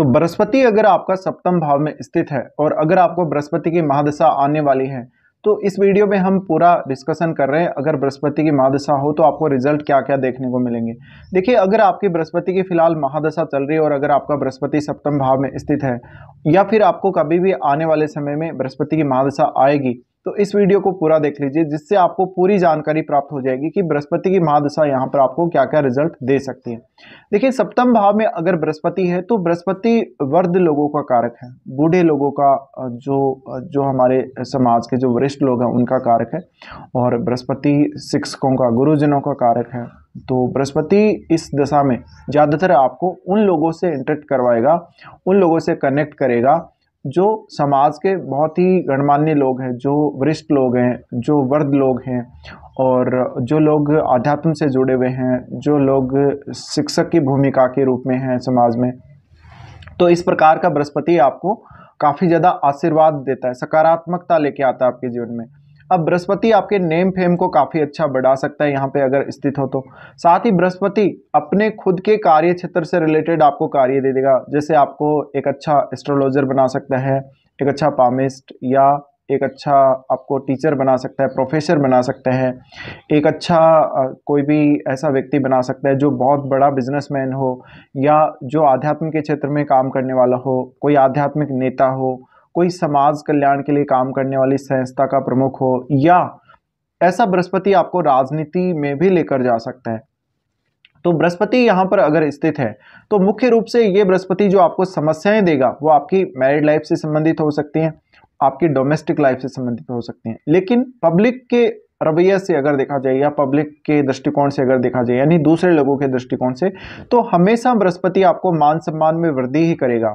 तो बृहस्पति अगर आपका सप्तम भाव में स्थित है और अगर आपको बृहस्पति की महादशा आने वाली है तो इस वीडियो में हम पूरा डिस्कशन कर रहे हैं अगर बृहस्पति की महादशा हो तो आपको रिजल्ट क्या क्या देखने को मिलेंगे देखिए अगर आपकी बृहस्पति की फिलहाल महादशा चल रही है और अगर आपका बृहस्पति सप्तम भाव में स्थित है या फिर आपको कभी भी आने वाले समय में बृहस्पति की महादशा आएगी तो इस वीडियो को पूरा देख लीजिए जिससे आपको पूरी जानकारी प्राप्त हो जाएगी कि बृहस्पति की महादशा यहाँ पर आपको क्या क्या रिजल्ट दे सकती है देखिए सप्तम भाव में अगर बृहस्पति है तो बृहस्पति वर्ध लोगों का कारक है बूढ़े लोगों का जो जो हमारे समाज के जो वरिष्ठ लोग हैं उनका कारक है और बृहस्पति शिक्षकों का गुरुजनों का कारक है तो बृहस्पति इस दशा में ज़्यादातर आपको उन लोगों से इंटरेक्ट करवाएगा उन लोगों से कनेक्ट करेगा जो समाज के बहुत ही गणमान्य लोग हैं जो वरिष्ठ लोग हैं जो वर्द लोग हैं और जो लोग अध्यात्म से जुड़े हुए हैं जो लोग शिक्षक की भूमिका के रूप में हैं समाज में तो इस प्रकार का बृहस्पति आपको काफ़ी ज़्यादा आशीर्वाद देता है सकारात्मकता लेके आता है आपके जीवन में अब बृहस्पति आपके नेम फेम को काफ़ी अच्छा बढ़ा सकता है यहाँ पे अगर स्थित हो तो साथ ही बृहस्पति अपने खुद के कार्य क्षेत्र से रिलेटेड आपको कार्य दे देगा जैसे आपको एक अच्छा एस्ट्रोलॉजर बना सकता है एक अच्छा पामिस्ट या एक अच्छा आपको टीचर बना सकता है प्रोफेसर बना सकता है एक अच्छा कोई भी ऐसा व्यक्ति बना सकता है जो बहुत बड़ा बिजनेसमैन हो या जो आध्यात्म के क्षेत्र में काम करने वाला हो कोई आध्यात्मिक नेता हो कोई समाज कल्याण के लिए काम करने वाली संस्था का प्रमुख हो या ऐसा बृहस्पति आपको राजनीति में भी लेकर जा सकता है तो बृहस्पति यहाँ पर अगर स्थित है तो मुख्य रूप से ये बृहस्पति जो आपको समस्याएं देगा वो आपकी मैरिड लाइफ से संबंधित हो सकती हैं आपकी डोमेस्टिक लाइफ से संबंधित हो सकती हैं लेकिन पब्लिक के रवैया से अगर देखा जाए या पब्लिक के दृष्टिकोण से अगर देखा जाए यानी दूसरे लोगों के दृष्टिकोण से तो हमेशा बृहस्पति आपको मान सम्मान में वृद्धि ही करेगा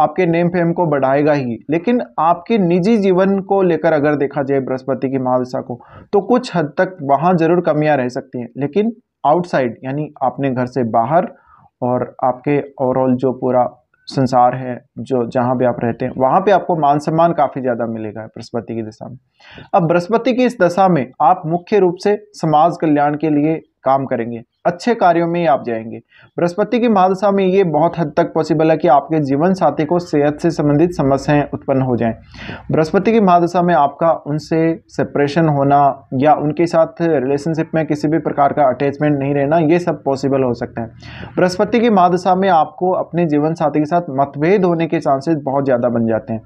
आपके नेम फेम को बढ़ाएगा ही लेकिन आपके निजी जीवन को लेकर अगर देखा जाए बृहस्पति की महादशा को तो कुछ हद तक वहाँ ज़रूर कमियाँ रह सकती हैं लेकिन आउटसाइड यानी आपने घर से बाहर और आपके ओवरऑल जो पूरा संसार है जो जहाँ भी आप रहते हैं वहाँ पे आपको मान सम्मान काफ़ी ज़्यादा मिलेगा बृहस्पति की दशा में अब बृहस्पति की इस दशा में आप मुख्य रूप से समाज कल्याण के लिए काम करेंगे अच्छे कार्यों में ही आप जाएंगे बृहस्पति की महादशा में ये बहुत हद तक पॉसिबल है कि आपके जीवन साथी को सेहत से संबंधित समस्याएं उत्पन्न हो जाएं बृहस्पति की महादशा में आपका उनसे सेपरेशन होना या उनके साथ रिलेशनशिप में किसी भी प्रकार का अटैचमेंट नहीं रहना ये सब पॉसिबल हो सकता है बृहस्पति की महादशा में आपको अपने जीवन साथी के साथ मतभेद होने के चांसेस बहुत ज़्यादा बन जाते हैं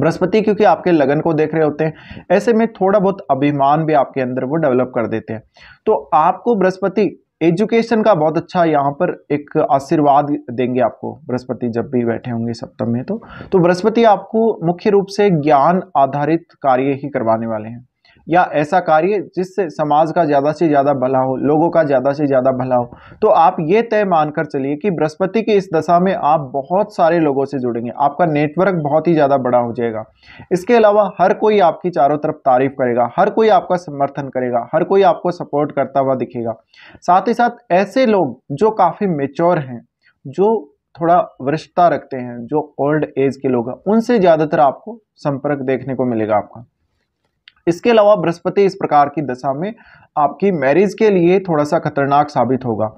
बृहस्पति क्योंकि आपके लगन को देख रहे होते हैं ऐसे में थोड़ा बहुत अभिमान भी आपके अंदर वो डेवलप कर देते हैं तो आपको बृहस्पति एजुकेशन का बहुत अच्छा यहाँ पर एक आशीर्वाद देंगे आपको बृहस्पति जब भी बैठे होंगे सप्तम में तो तो बृहस्पति आपको मुख्य रूप से ज्ञान आधारित कार्य ही करवाने वाले हैं या ऐसा कार्य जिससे समाज का ज़्यादा से ज़्यादा भला हो लोगों का ज़्यादा से ज़्यादा भला हो तो आप ये तय मानकर चलिए कि बृहस्पति की इस दशा में आप बहुत सारे लोगों से जुड़ेंगे आपका नेटवर्क बहुत ही ज़्यादा बड़ा हो जाएगा इसके अलावा हर कोई आपकी चारों तरफ तारीफ करेगा हर कोई आपका समर्थन करेगा हर कोई आपको सपोर्ट करता हुआ दिखेगा साथ ही साथ ऐसे लोग जो काफ़ी मेच्योर हैं जो थोड़ा वरिष्ठता रखते हैं जो ओल्ड एज के लोग हैं उनसे ज़्यादातर आपको संपर्क देखने को मिलेगा आपका इसके अलावा बृहस्पति इस प्रकार की दशा में आपकी मैरिज के लिए थोड़ा सा खतरनाक साबित होगा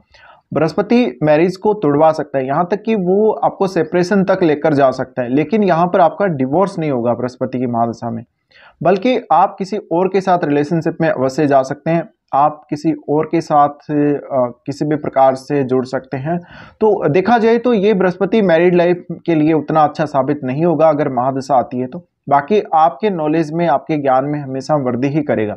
बृहस्पति मैरिज को तोड़वा सकता है यहाँ तक कि वो आपको सेपरेशन तक लेकर जा सकता है लेकिन यहाँ पर आपका डिवोर्स नहीं होगा बृहस्पति की महादशा में बल्कि आप किसी और के साथ रिलेशनशिप में अवश्य जा सकते हैं आप किसी और के साथ आ, किसी भी प्रकार से जुड़ सकते हैं तो देखा जाए तो ये बृहस्पति मैरिड लाइफ के लिए उतना अच्छा साबित नहीं होगा अगर महादशा आती है तो बाकी आपके नॉलेज में आपके ज्ञान में हमेशा वृद्धि ही करेगा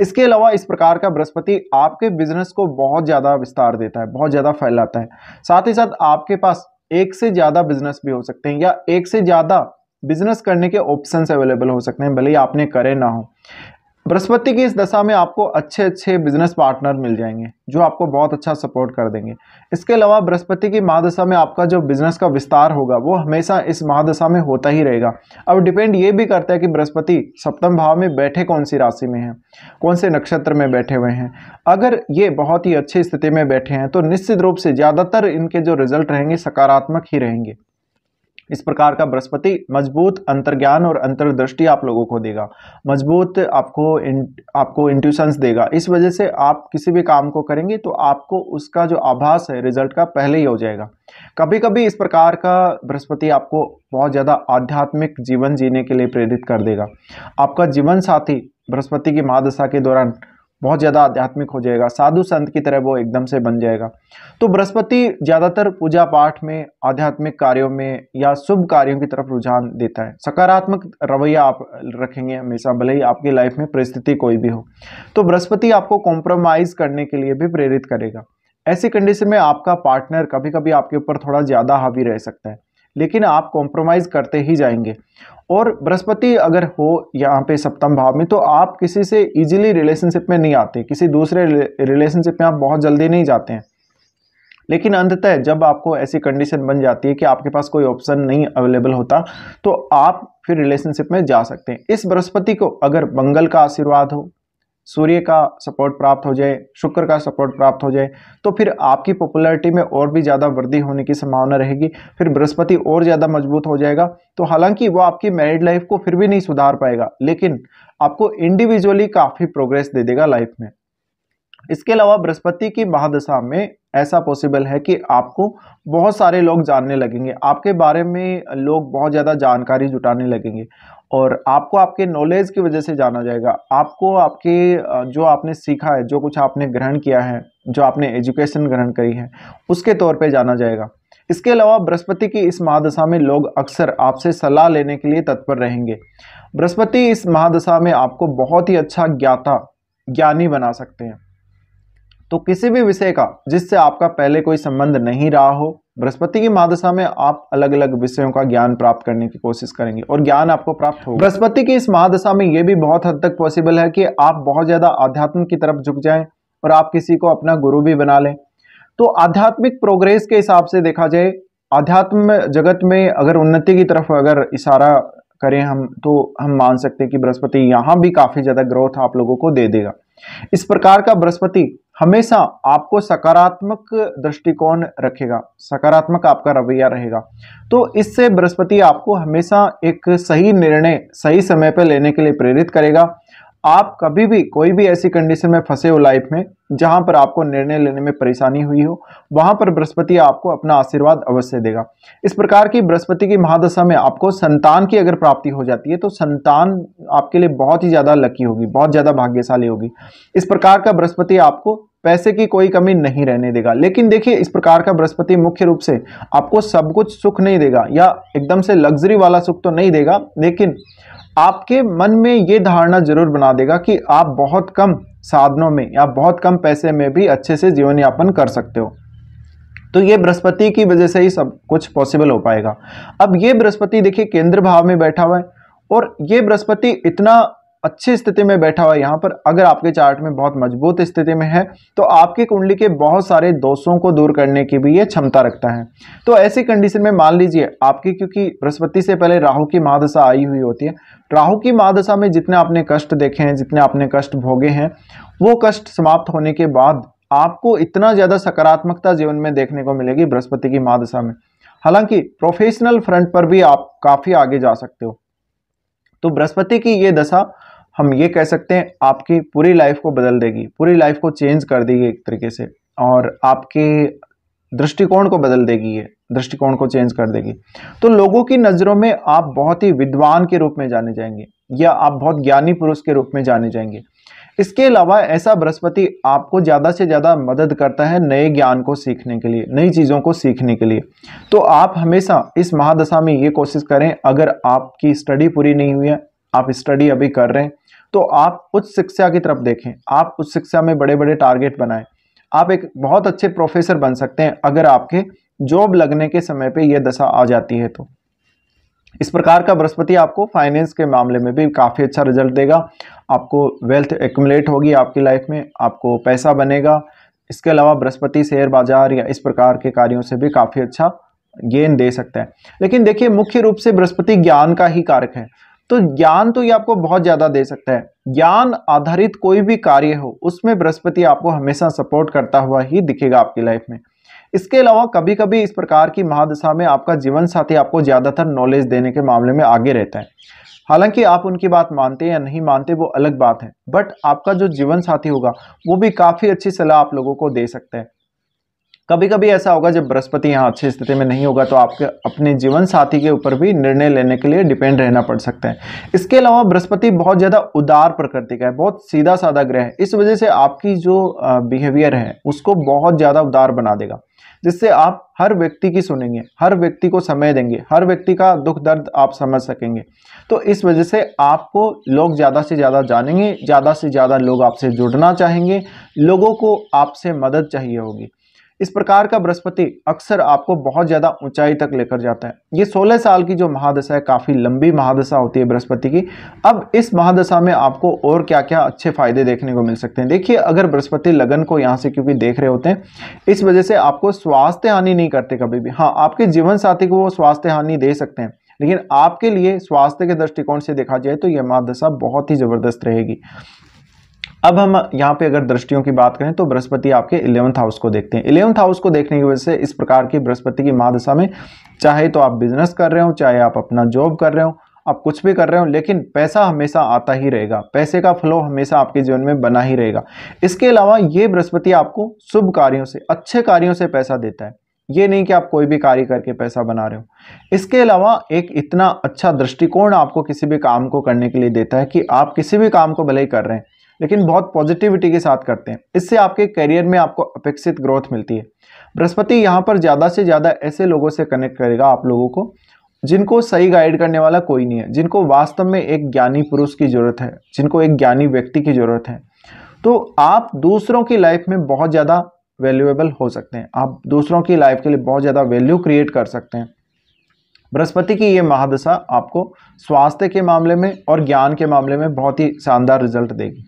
इसके अलावा इस प्रकार का बृहस्पति आपके बिजनेस को बहुत ज़्यादा विस्तार देता है बहुत ज़्यादा फैलाता है साथ ही साथ आपके पास एक से ज़्यादा बिजनेस भी हो सकते हैं या एक से ज़्यादा बिजनेस करने के ऑप्शंस अवेलेबल हो सकते हैं भले ही आपने करे ना हो बृहस्पति की इस दशा में आपको अच्छे अच्छे बिजनेस पार्टनर मिल जाएंगे जो आपको बहुत अच्छा सपोर्ट कर देंगे इसके अलावा बृहस्पति की महादशा में आपका जो बिजनेस का विस्तार होगा वो हमेशा इस महादशा में होता ही रहेगा अब डिपेंड ये भी करता है कि बृहस्पति सप्तम भाव में बैठे कौन सी राशि में हैं कौन से नक्षत्र में बैठे हुए हैं अगर ये बहुत ही अच्छी स्थिति में बैठे हैं तो निश्चित रूप से ज़्यादातर इनके जो रिजल्ट रहेंगे सकारात्मक ही रहेंगे इस प्रकार का बृहस्पति मजबूत अंतर्ज्ञान और अंतर्दृष्टि आप लोगों को देगा मजबूत आपको आपको इंट्यूशंस देगा इस वजह से आप किसी भी काम को करेंगे तो आपको उसका जो आभास है रिजल्ट का पहले ही हो जाएगा कभी कभी इस प्रकार का बृहस्पति आपको बहुत ज़्यादा आध्यात्मिक जीवन जीने के लिए प्रेरित कर देगा आपका जीवन साथी बृहस्पति की महादशा के दौरान बहुत ज़्यादा आध्यात्मिक हो जाएगा साधु संत की तरह वो एकदम से बन जाएगा तो बृहस्पति ज़्यादातर पूजा पाठ में आध्यात्मिक कार्यों में या शुभ कार्यों की तरफ रुझान देता है सकारात्मक रवैया आप रखेंगे हमेशा भले ही आपकी लाइफ में परिस्थिति कोई भी हो तो बृहस्पति आपको कॉम्प्रोमाइज़ करने के लिए भी प्रेरित करेगा ऐसी कंडीशन में आपका पार्टनर कभी कभी आपके ऊपर थोड़ा ज़्यादा हावी रह सकता है लेकिन आप कॉम्प्रोमाइज़ करते ही जाएंगे और बृहस्पति अगर हो यहाँ पे सप्तम भाव में तो आप किसी से इजीली रिलेशनशिप में नहीं आते किसी दूसरे रिलेशनशिप में आप बहुत जल्दी नहीं जाते हैं लेकिन अंततः जब आपको ऐसी कंडीशन बन जाती है कि आपके पास कोई ऑप्शन नहीं अवेलेबल होता तो आप फिर रिलेशनशिप में जा सकते हैं इस बृहस्पति को अगर मंगल का आशीर्वाद हो सूर्य का सपोर्ट प्राप्त हो जाए शुक्र का सपोर्ट प्राप्त हो जाए तो फिर आपकी पॉपुलैरिटी में और भी ज़्यादा वृद्धि होने की संभावना रहेगी फिर बृहस्पति और ज़्यादा मजबूत हो जाएगा तो हालांकि वो आपकी मैरिड लाइफ को फिर भी नहीं सुधार पाएगा लेकिन आपको इंडिविजुअली काफ़ी प्रोग्रेस दे देगा लाइफ में इसके अलावा बृहस्पति की महादशा में ऐसा पॉसिबल है कि आपको बहुत सारे लोग जानने लगेंगे आपके बारे में लोग बहुत ज़्यादा जानकारी जुटाने लगेंगे और आपको आपके नॉलेज की वजह से जाना जाएगा आपको आपके जो आपने सीखा है जो कुछ आपने ग्रहण किया है जो आपने एजुकेशन ग्रहण करी है उसके तौर पे जाना जाएगा इसके अलावा बृहस्पति की इस महादशा में लोग अक्सर आपसे सलाह लेने के लिए तत्पर रहेंगे बृहस्पति इस महादशा में आपको बहुत ही अच्छा ज्ञाता ज्ञानी बना सकते हैं तो किसी भी विषय का जिससे आपका पहले कोई संबंध नहीं रहा हो बृहस्पति की महादशा में आप अलग अलग विषयों का ज्ञान प्राप्त करने की कोशिश करेंगे और ज्ञान आपको प्राप्त होगा बृहस्पति की इस महादशा में यह भी बहुत हद तक पॉसिबल है कि आप बहुत ज़्यादा आध्यात्म की तरफ झुक जाए और आप किसी को अपना गुरु भी बना लें तो आध्यात्मिक प्रोग्रेस के हिसाब से देखा जाए आध्यात्म जगत में अगर उन्नति की तरफ अगर इशारा करें हम तो हम मान सकते हैं कि बृहस्पति यहाँ भी काफ़ी ज़्यादा ग्रोथ आप लोगों को दे देगा इस प्रकार का बृहस्पति हमेशा आपको सकारात्मक दृष्टिकोण रखेगा सकारात्मक आपका रवैया रहेगा तो इससे बृहस्पति आपको हमेशा एक सही निर्णय सही समय पर लेने के लिए प्रेरित करेगा आप कभी भी कोई भी ऐसी कंडीशन में फंसे हो लाइफ में जहां पर आपको निर्णय लेने में परेशानी हुई हो वहां पर बृहस्पति आपको अपना आशीर्वाद अवश्य देगा इस प्रकार की बृहस्पति की महादशा में आपको संतान की अगर प्राप्ति हो जाती है तो संतान आपके लिए बहुत ही ज़्यादा लकी होगी बहुत ज़्यादा भाग्यशाली होगी इस प्रकार का बृहस्पति आपको पैसे की कोई कमी नहीं रहने देगा लेकिन देखिए इस प्रकार का बृहस्पति मुख्य रूप से आपको सब कुछ सुख नहीं देगा या एकदम से लग्जरी वाला सुख तो नहीं देगा लेकिन आपके मन में ये धारणा जरूर बना देगा कि आप बहुत कम साधनों में या बहुत कम पैसे में भी अच्छे से जीवन यापन कर सकते हो तो ये बृहस्पति की वजह से ही सब कुछ पॉसिबल हो पाएगा अब ये बृहस्पति देखिए केंद्र भाव में बैठा हुआ है और ये बृहस्पति इतना अच्छी स्थिति में बैठा हुआ यहाँ पर अगर आपके चार्ट में बहुत मजबूत स्थिति में है तो आपकी कुंडली के बहुत सारे दोषों को दूर करने की भी ये क्षमता रखता है तो ऐसी कंडीशन में मान लीजिए आपकी क्योंकि बृहस्पति से पहले राहु की महादशा आई हुई होती है राहु की महादशा में जितने आपने कष्ट देखे हैं जितने आपने कष्ट भोगे हैं वो कष्ट समाप्त होने के बाद आपको इतना ज़्यादा सकारात्मकता जीवन में देखने को मिलेगी बृहस्पति की महादशा में हालांकि प्रोफेशनल फ्रंट पर भी आप काफ़ी आगे जा सकते हो तो बृहस्पति की ये दशा हम ये कह सकते हैं आपकी पूरी लाइफ को बदल देगी पूरी लाइफ को चेंज कर देगी एक तरीके से और आपके दृष्टिकोण को बदल देगी ये दृष्टिकोण को चेंज कर देगी तो लोगों की नज़रों में आप बहुत ही विद्वान के रूप में जाने जाएंगे या आप बहुत ज्ञानी पुरुष के रूप में जाने जाएंगे इसके अलावा ऐसा बृहस्पति आपको ज़्यादा से ज़्यादा मदद करता है नए ज्ञान को सीखने के लिए नई चीज़ों को सीखने के लिए तो आप हमेशा इस महादशा में ये कोशिश करें अगर आपकी स्टडी पूरी नहीं हुई है आप स्टडी अभी कर रहे हैं तो आप उच्च शिक्षा की तरफ देखें आप उच्च शिक्षा में बड़े बड़े टारगेट बनाएं आप एक बहुत अच्छे प्रोफेसर बन सकते हैं अगर आपके जॉब लगने के समय पे यह दशा आ जाती है तो इस प्रकार का बृहस्पति आपको फाइनेंस के मामले में भी काफ़ी अच्छा रिजल्ट देगा आपको वेल्थ एक्यूमुलेट होगी आपकी लाइफ में आपको पैसा बनेगा इसके अलावा बृहस्पति शेयर बाजार या इस प्रकार के कार्यों से भी काफ़ी अच्छा गेन दे सकता है लेकिन देखिए मुख्य रूप से बृहस्पति ज्ञान का ही कारक है तो ज्ञान तो ये आपको बहुत ज़्यादा दे सकता है ज्ञान आधारित कोई भी कार्य हो उसमें बृहस्पति आपको हमेशा सपोर्ट करता हुआ ही दिखेगा आपकी लाइफ में इसके अलावा कभी कभी इस प्रकार की महादशा में आपका जीवन साथी आपको ज़्यादातर नॉलेज देने के मामले में आगे रहता है हालांकि आप उनकी बात मानते या नहीं मानते वो अलग बात है बट आपका जो जीवन साथी होगा वो भी काफ़ी अच्छी सलाह आप लोगों को दे सकता है कभी कभी ऐसा होगा जब बृहस्पति यहाँ अच्छी स्थिति में नहीं होगा तो आपके अपने जीवन साथी के ऊपर भी निर्णय लेने के लिए डिपेंड रहना पड़ सकता है इसके अलावा बृहस्पति बहुत ज़्यादा उदार प्रकृति का है बहुत सीधा साधा ग्रह है इस वजह से आपकी जो बिहेवियर है उसको बहुत ज़्यादा उदार बना देगा जिससे आप हर व्यक्ति की सुनेंगे हर व्यक्ति को समय देंगे हर व्यक्ति का दुख दर्द आप समझ सकेंगे तो इस वजह से आपको लोग ज़्यादा से ज़्यादा जानेंगे ज़्यादा से ज़्यादा लोग आपसे जुड़ना चाहेंगे लोगों को आपसे मदद चाहिए होगी इस प्रकार का बृहस्पति अक्सर आपको बहुत ज़्यादा ऊंचाई तक लेकर जाता है ये 16 साल की जो महादशा है काफ़ी लंबी महादशा होती है बृहस्पति की अब इस महादशा में आपको और क्या क्या अच्छे फायदे देखने को मिल सकते हैं देखिए अगर बृहस्पति लगन को यहाँ से क्योंकि देख रहे होते हैं इस वजह से आपको स्वास्थ्य हानि नहीं करते कभी भी हाँ आपके जीवन साथी को वो स्वास्थ्य हानि दे सकते हैं लेकिन आपके लिए स्वास्थ्य के दृष्टिकोण से देखा जाए तो यह महादशा बहुत ही ज़बरदस्त रहेगी अब हम यहाँ पे अगर दृष्टियों की बात करें तो बृहस्पति आपके इलेवंथ हाउस को देखते हैं इलेवंथ हाउस को देखने की वजह से इस प्रकार की बृहस्पति की महादशा में चाहे तो आप बिजनेस कर रहे हो चाहे आप अपना जॉब कर रहे हो आप कुछ भी कर रहे हो लेकिन पैसा हमेशा आता ही रहेगा पैसे का फ्लो हमेशा आपके जीवन में बना ही रहेगा इसके अलावा ये बृहस्पति आपको शुभ कार्यों से अच्छे कार्यों से पैसा देता है ये नहीं कि आप कोई भी कार्य करके पैसा बना रहे हो इसके अलावा एक इतना अच्छा दृष्टिकोण आपको किसी भी काम को करने के लिए देता है कि आप किसी भी काम को भले ही कर रहे हैं लेकिन बहुत पॉजिटिविटी के साथ करते हैं इससे आपके करियर में आपको अपेक्षित ग्रोथ मिलती है बृहस्पति यहाँ पर ज़्यादा से ज़्यादा ऐसे लोगों से कनेक्ट करेगा आप लोगों को जिनको सही गाइड करने वाला कोई नहीं है जिनको वास्तव में एक ज्ञानी पुरुष की ज़रूरत है जिनको एक ज्ञानी व्यक्ति की ज़रूरत है तो आप दूसरों की लाइफ में बहुत ज़्यादा वैल्यूएबल हो सकते हैं आप दूसरों की लाइफ के लिए बहुत ज़्यादा वैल्यू क्रिएट कर सकते हैं बृहस्पति की ये महादशा आपको स्वास्थ्य के मामले में और ज्ञान के मामले में बहुत ही शानदार रिजल्ट देगी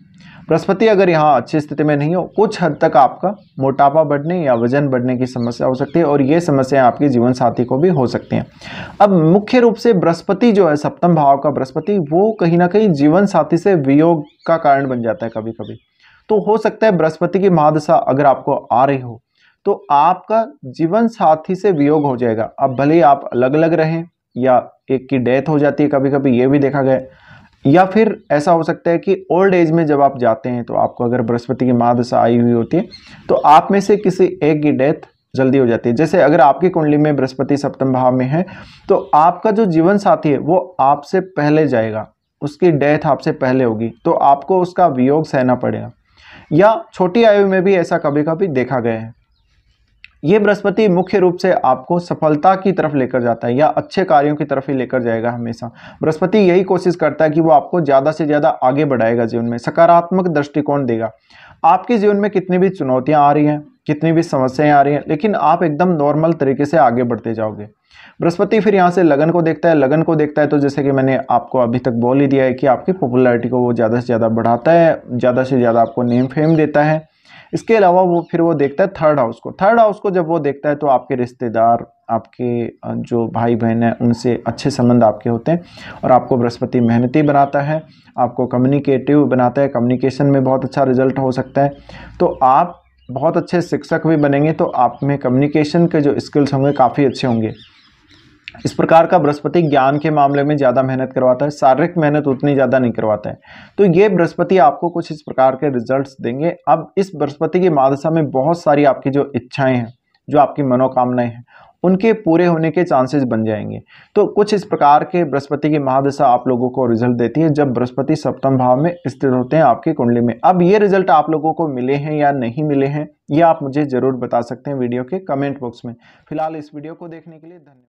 बृहस्पति अगर यहाँ अच्छी स्थिति में नहीं हो कुछ हद तक आपका मोटापा बढ़ने या वजन बढ़ने की समस्या हो सकती है और ये समस्याएं आपके जीवन साथी को भी हो सकती हैं अब मुख्य रूप से बृहस्पति जो है सप्तम भाव का बृहस्पति वो कहीं ना कहीं जीवन साथी से वियोग का कारण बन जाता है कभी कभी तो हो सकता है बृहस्पति की महादशा अगर आपको आ रही हो तो आपका जीवन साथी से वियोग हो जाएगा अब भले ही आप अलग अलग रहें या एक की डेथ हो जाती है कभी कभी ये भी देखा गया या फिर ऐसा हो सकता है कि ओल्ड एज में जब आप जाते हैं तो आपको अगर बृहस्पति की महादशा आई हुई होती है तो आप में से किसी एक की डेथ जल्दी हो जाती है जैसे अगर आपकी कुंडली में बृहस्पति सप्तम भाव में है तो आपका जो जीवन साथी है वो आपसे पहले जाएगा उसकी डेथ आपसे पहले होगी तो आपको उसका वियोग सहना पड़ेगा या छोटी आयु में भी ऐसा कभी कभी देखा गया है ये बृहस्पति मुख्य रूप से आपको सफलता की तरफ लेकर जाता है या अच्छे कार्यों की तरफ ही लेकर जाएगा हमेशा बृहस्पति यही कोशिश करता है कि वो आपको ज़्यादा से ज़्यादा आगे बढ़ाएगा जीवन में सकारात्मक दृष्टिकोण देगा आपके जीवन में कितनी भी चुनौतियाँ आ रही हैं कितनी भी समस्याएं आ रही हैं लेकिन आप एकदम नॉर्मल तरीके से आगे बढ़ते जाओगे बृहस्पति फिर यहाँ से लगन को देखता है लगन को देखता है तो जैसे कि मैंने आपको अभी तक बोल ही दिया है कि आपकी पॉपुलैरिटी को वो ज़्यादा से ज़्यादा बढ़ाता है ज़्यादा से ज़्यादा आपको नेम फेम देता है इसके अलावा वो फिर वो देखता है थर्ड हाउस को थर्ड हाउस को जब वो देखता है तो आपके रिश्तेदार आपके जो भाई बहन हैं उनसे अच्छे संबंध आपके होते हैं और आपको बृहस्पति मेहनती बनाता है आपको कम्युनिकेटिव बनाता है कम्युनिकेशन में बहुत अच्छा रिजल्ट हो सकता है तो आप बहुत अच्छे शिक्षक भी बनेंगे तो आप में कम्युनिकेशन के जो स्किल्स होंगे काफ़ी अच्छे होंगे इस प्रकार का बृहस्पति ज्ञान के मामले में ज़्यादा मेहनत करवाता है शारीरिक मेहनत उतनी ज़्यादा नहीं करवाता है तो ये बृहस्पति आपको कुछ इस प्रकार के रिजल्ट्स देंगे अब इस बृहस्पति की मादशा में बहुत सारी आपकी जो इच्छाएं हैं जो आपकी मनोकामनाएं हैं उनके पूरे होने के चांसेस बन जाएंगे तो कुछ इस प्रकार के बृहस्पति की महादशा आप लोगों को रिजल्ट देती है जब बृहस्पति सप्तम भाव में स्थित होते हैं आपकी कुंडली में अब ये रिजल्ट आप लोगों को मिले हैं या नहीं मिले हैं ये आप मुझे ज़रूर बता सकते हैं वीडियो के कमेंट बॉक्स में फिलहाल इस वीडियो को देखने के लिए धन्यवाद